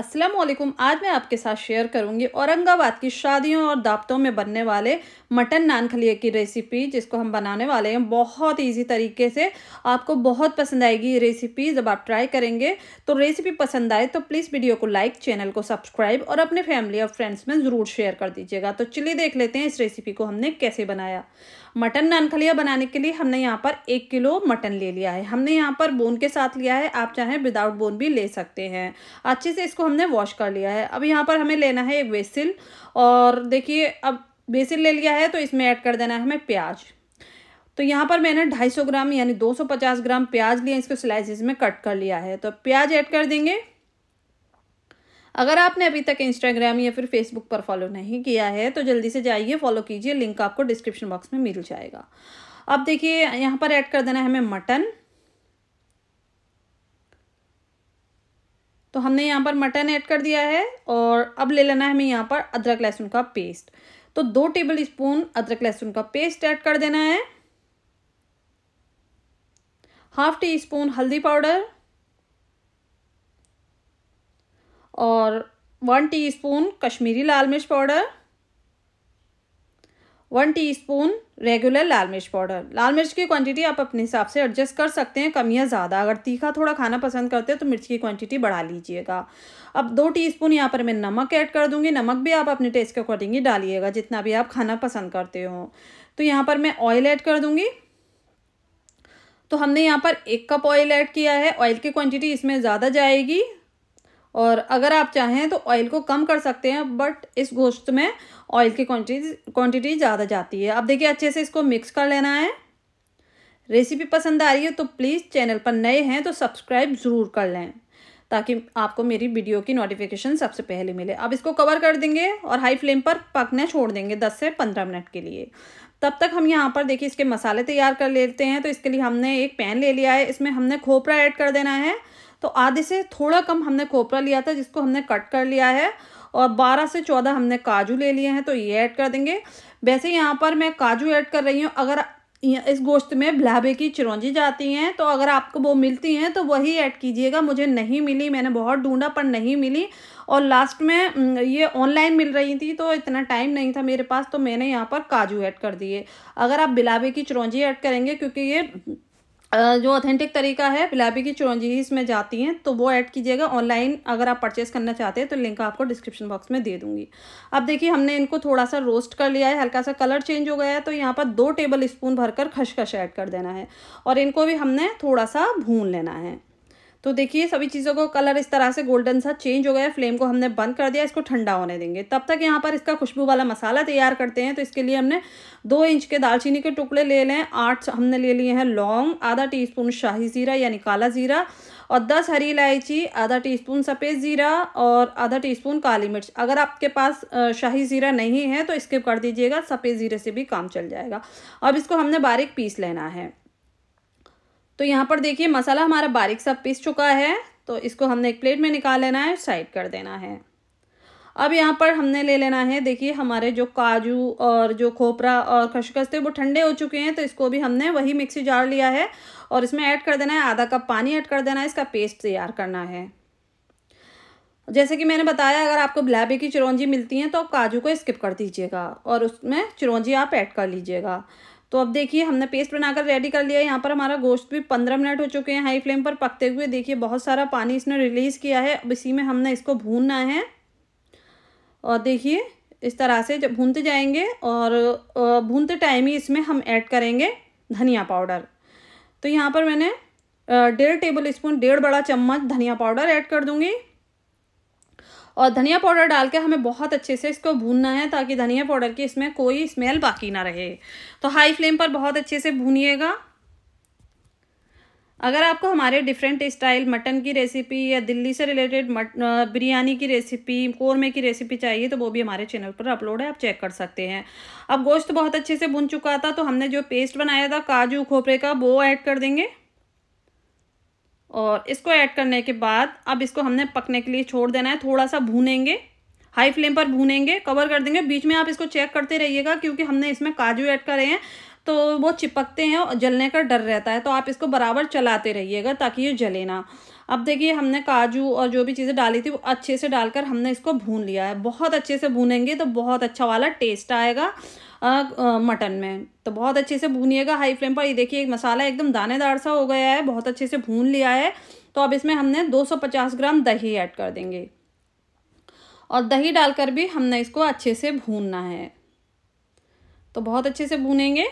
अस्सलाम वालेकुम आज मैं आपके साथ शेयर करूंगी औरंगाबाद की शादियों और दावतों में बनने वाले मटन नान खलिए की रेसिपी जिसको हम बनाने वाले हैं बहुत इजी तरीके से आपको बहुत पसंद आएगी ये रेसिपी जब आप ट्राई करेंगे तो रेसिपी पसंद आए तो प्लीज़ वीडियो को लाइक चैनल को सब्सक्राइब और अपने फैमिली और फ्रेंड्स में ज़रूर शेयर कर दीजिएगा तो चलिए देख लेते हैं इस रेसिपी को हमने कैसे बनाया मटन नानखलिया बनाने के लिए हमने यहाँ पर एक किलो मटन ले लिया है हमने यहाँ पर बोन के साथ लिया है आप चाहें विदाउट बोन भी ले सकते हैं अच्छे से इसको हमने वॉश कर लिया है अब यहाँ पर हमें लेना है एक बेसिल और देखिए अब बेसिल ले लिया है तो इसमें ऐड कर देना है हमें प्याज तो यहाँ पर मैंने 250 ग्राम यानी 250 ग्राम प्याज लिया इसको स्लाइसिस में कट कर लिया है तो प्याज ऐड कर देंगे अगर आपने अभी तक इंस्टाग्राम या फिर फेसबुक पर फॉलो नहीं किया है तो जल्दी से जाइए फॉलो कीजिए लिंक आपको डिस्क्रिप्शन बॉक्स में मिल जाएगा अब देखिए यहाँ पर ऐड कर देना है हमें मटन तो हमने यहाँ पर मटन ऐड कर दिया है और अब ले लेना है हमें यहाँ पर अदरक लहसुन का पेस्ट तो दो टेबल स्पून अदरक लहसुन का पेस्ट ऐड कर देना है हाफ टी स्पून हल्दी पाउडर और वन टीस्पून कश्मीरी लाल मिर्च पाउडर वन टीस्पून रेगुलर लाल मिर्च पाउडर लाल मिर्च की क्वांटिटी आप अपने हिसाब से एडजस्ट कर सकते हैं कम या ज़्यादा अगर तीखा थोड़ा खाना पसंद करते हैं तो मिर्च की क्वांटिटी बढ़ा लीजिएगा अब दो टीस्पून यहाँ पर मैं नमक ऐड कर दूँगी नमक भी आप अपने टेस्ट के अकॉर्डिंग ही डालिएगा जितना भी आप खाना पसंद करते हो तो यहाँ पर मैं ऑयल ऐड कर दूँगी तो हमने यहाँ पर एक कप ऑयल ऐड किया है ऑयल की क्वान्टिटी इसमें ज़्यादा जाएगी और अगर आप चाहें तो ऑयल को कम कर सकते हैं बट इस गोश्त में ऑयल की क्वांटिटी क्वांटिटी ज़्यादा जाती है अब देखिए अच्छे से इसको मिक्स कर लेना है रेसिपी पसंद आ रही है तो प्लीज़ चैनल पर नए हैं तो सब्सक्राइब ज़रूर कर लें ताकि आपको मेरी वीडियो की नोटिफिकेशन सबसे पहले मिले अब इसको कवर कर देंगे और हाई फ्लेम पर पकने छोड़ देंगे दस से पंद्रह मिनट के लिए तब तक हम यहाँ पर देखिए इसके मसाले तैयार कर लेते हैं तो इसके लिए हमने एक पैन ले लिया है इसमें हमने खोपरा ऐड कर देना है तो आधे से थोड़ा कम हमने खोपरा लिया था जिसको हमने कट कर लिया है और 12 से 14 हमने काजू ले लिए हैं तो ये ऐड कर देंगे वैसे यहाँ पर मैं काजू ऐड कर रही हूँ अगर इस गोश्त में भलाबे की चिरौंजी जाती हैं तो अगर आपको वो मिलती हैं तो वही ऐड कीजिएगा मुझे नहीं मिली मैंने बहुत ढूंढा पर नहीं मिली और लास्ट में ये ऑनलाइन मिल रही थी तो इतना टाइम नहीं था मेरे पास तो मैंने यहाँ पर काजू ऐड कर दिए अगर आप बिलावे की चिरौंजी ऐड करेंगे क्योंकि ये जो ऑथेंटिक तरीका है पिलाबी की चुरंजी इसमें जाती हैं तो वो ऐड कीजिएगा ऑनलाइन अगर आप परचेस करना चाहते हैं तो लिंक आपको डिस्क्रिप्शन बॉक्स में दे दूंगी अब देखिए हमने इनको थोड़ा सा रोस्ट कर लिया है हल्का सा कलर चेंज हो गया है तो यहाँ पर दो टेबल स्पून भरकर खशखश ऐड कर देना है और इनको भी हमने थोड़ा सा भून लेना है तो देखिए सभी चीज़ों को कलर इस तरह से गोल्डन सा चेंज हो गया फ्लेम को हमने बंद कर दिया इसको ठंडा होने देंगे तब तक यहाँ पर इसका खुशबू वाला मसाला तैयार करते हैं तो इसके लिए हमने दो इंच के दालचीनी के टुकड़े ले लें आठ हमने ले लिए हैं लौंग आधा टी स्पून शाही ज़ीरा यानी काला ज़ीरा और दस हरी इलायची आधा स्पून सफ़ेद ज़ीरा और आधा स्पून काली मिर्च अगर आपके पास शाही ज़ीरा नहीं है तो स्किप कर दीजिएगा सफ़ेद ज़ीरे से भी काम चल जाएगा अब इसको हमने बारीक पीस लेना है तो यहाँ पर देखिए मसाला हमारा बारीक सा पिस चुका है तो इसको हमने एक प्लेट में निकाल लेना है साइड कर देना है अब यहाँ पर हमने ले लेना है देखिए हमारे जो काजू और जो खोपरा और खशखस थे वो ठंडे हो चुके हैं तो इसको भी हमने वही मिक्सी जार लिया है और इसमें ऐड कर देना है आधा कप पानी ऐड कर देना है इसका पेस्ट तैयार करना है जैसे कि मैंने बताया अगर आपको ब्लैबे की चिरौंजी मिलती हैं तो आप काजू को स्किप कर दीजिएगा और उसमें चिरौंजी आप ऐड कर लीजिएगा तो अब देखिए हमने पेस्ट बनाकर रेडी कर लिया यहाँ पर हमारा गोश्त भी पंद्रह मिनट हो चुके हैं हाई फ्लेम पर पकते हुए देखिए बहुत सारा पानी इसने रिलीज़ किया है अब इसी में हमने इसको भूनना है और देखिए इस तरह से जब भूनते जाएंगे और भूनते टाइम ही इसमें हम ऐड करेंगे धनिया पाउडर तो यहाँ पर मैंने डेढ़ टेबल स्पून डेढ़ बड़ा चम्मच धनिया पाउडर ऐड कर दूँगी और धनिया पाउडर डाल के हमें बहुत अच्छे से इसको भूनना है ताकि धनिया पाउडर की इसमें कोई स्मेल बाकी ना रहे तो हाई फ्लेम पर बहुत अच्छे से भूनिएगा अगर आपको हमारे डिफरेंट स्टाइल मटन की रेसिपी या दिल्ली से रिलेटेड मट बिरयानी की रेसिपी कोरमे की रेसिपी चाहिए तो वो भी हमारे चैनल पर अपलोड है आप चेक कर सकते हैं अब गोश्त बहुत अच्छे से भुन चुका था तो हमने जो पेस्ट बनाया था काजू खोपरे का वो ऐड कर देंगे और इसको ऐड करने के बाद अब इसको हमने पकने के लिए छोड़ देना है थोड़ा सा भूनेंगे हाई फ्लेम पर भूनेंगे कवर कर देंगे बीच में आप इसको चेक करते रहिएगा क्योंकि हमने इसमें काजू ऐड करे हैं तो वो चिपकते हैं और जलने का डर रहता है तो आप इसको बराबर चलाते रहिएगा ताकि ये जले ना अब देखिए हमने काजू और जो भी चीज़ें डाली थी वो अच्छे से डालकर हमने इसको भून लिया है बहुत अच्छे से भूनेंगे तो बहुत अच्छा वाला टेस्ट आएगा मटन में तो बहुत अच्छे से भूनिएगा हाई फ्लेम पर ये देखिए एक मसाला एकदम दानेदार सा हो गया है बहुत अच्छे से भून लिया है तो अब इसमें हमने 250 ग्राम दही ऐड कर देंगे और दही डालकर भी हमने इसको अच्छे से भूनना है तो बहुत अच्छे से भूनेंगे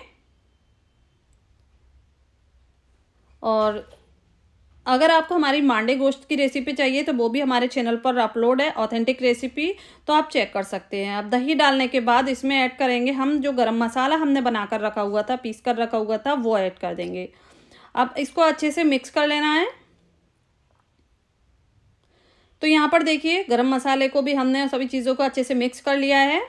और अगर आपको हमारी मांडे गोश्त की रेसिपी चाहिए तो वो भी हमारे चैनल पर अपलोड है ऑथेंटिक रेसिपी तो आप चेक कर सकते हैं अब दही डालने के बाद इसमें ऐड करेंगे हम जो गरम मसाला हमने बनाकर रखा हुआ था पीस कर रखा हुआ था वो ऐड कर देंगे अब इसको अच्छे से मिक्स कर लेना है तो यहाँ पर देखिए गरम मसाले को भी हमने सभी चीज़ों को अच्छे से मिक्स कर लिया है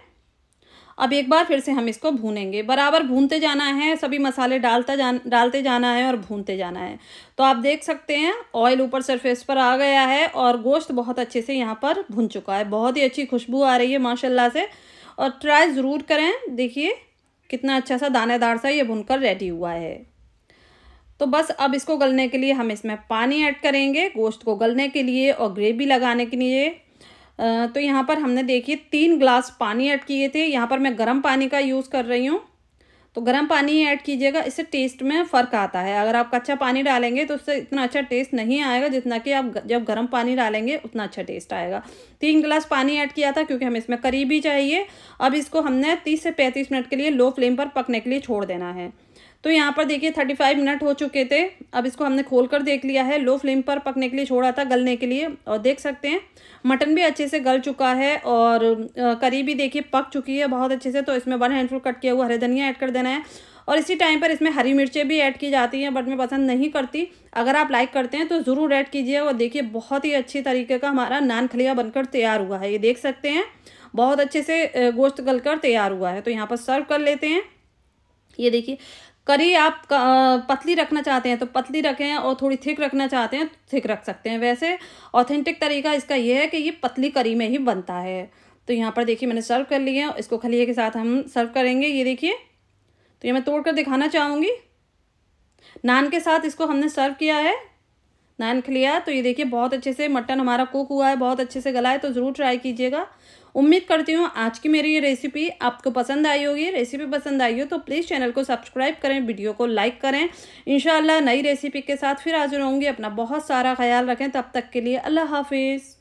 अब एक बार फिर से हम इसको भूनेंगे बराबर भूनते जाना है सभी मसाले डालता जान डालते जाना है और भूनते जाना है तो आप देख सकते हैं ऑयल ऊपर सरफेस पर आ गया है और गोश्त बहुत अच्छे से यहाँ पर भुन चुका है बहुत ही अच्छी खुशबू आ रही है माशाला से और ट्राई ज़रूर करें देखिए कितना अच्छा सा दानेदार सा ये भुन रेडी हुआ है तो बस अब इसको गलने के लिए हम इसमें पानी ऐड करेंगे गोश्त को गलने के लिए और ग्रेवी लगाने के लिए तो यहाँ पर हमने देखिए तीन ग्लास पानी ऐड किए थे यहाँ पर मैं गर्म पानी का यूज़ कर रही हूँ तो गर्म पानी ऐड कीजिएगा इससे टेस्ट में फ़र्क आता है अगर आप कच्चा पानी डालेंगे तो उससे इतना अच्छा टेस्ट नहीं आएगा जितना कि आप जब गर्म पानी डालेंगे उतना अच्छा टेस्ट आएगा तीन गिलास पानी ऐड किया था क्योंकि हमें इसमें करीब ही चाहिए अब इसको हमने तीस से पैंतीस मिनट के लिए लो फ्लेम पर पकने के लिए छोड़ देना है तो यहाँ पर देखिए थर्टी फाइव मिनट हो चुके थे अब इसको हमने खोल कर देख लिया है लो फ्लेम पर पकने के लिए छोड़ा था गलने के लिए और देख सकते हैं मटन भी अच्छे से गल चुका है और करी भी देखिए पक चुकी है बहुत अच्छे से तो इसमें वन हैंडफुल कट किया हुआ हरे धनिया ऐड कर देना है और इसी टाइम पर इसमें हरी मिर्चें भी ऐड की जाती हैं बट मैं पसंद नहीं करती अगर आप लाइक करते हैं तो ज़रूर ऐड कीजिए और देखिए बहुत ही अच्छी तरीके का हमारा नान खलिया बनकर तैयार हुआ है ये देख सकते हैं बहुत अच्छे से गोश्त गल कर तैयार हुआ है तो यहाँ पर सर्व कर लेते हैं ये देखिए करी आप पतली रखना चाहते हैं तो पतली रखें और थोड़ी थिक रखना चाहते हैं तो थिक रख सकते हैं वैसे ऑथेंटिक तरीका इसका यह है कि ये पतली करी में ही बनता है तो यहाँ पर देखिए मैंने सर्व कर लिया है इसको खलिए के साथ हम सर्व करेंगे ये देखिए तो ये मैं तोड़ कर दिखाना चाहूँगी नान के साथ इसको हमने सर्व किया है नान खिलिया तो ये देखिए बहुत अच्छे से मटन हमारा कुक हुआ है बहुत अच्छे से गला है तो ज़रूर ट्राई कीजिएगा उम्मीद करती हूँ आज की मेरी ये रेसिपी आपको पसंद आई होगी रेसिपी पसंद आई हो तो प्लीज़ चैनल को सब्सक्राइब करें वीडियो को लाइक करें इन नई रेसिपी के साथ फिर हाजिर होंगी अपना बहुत सारा ख्याल रखें तब तक के लिए अल्लाह हाफिज़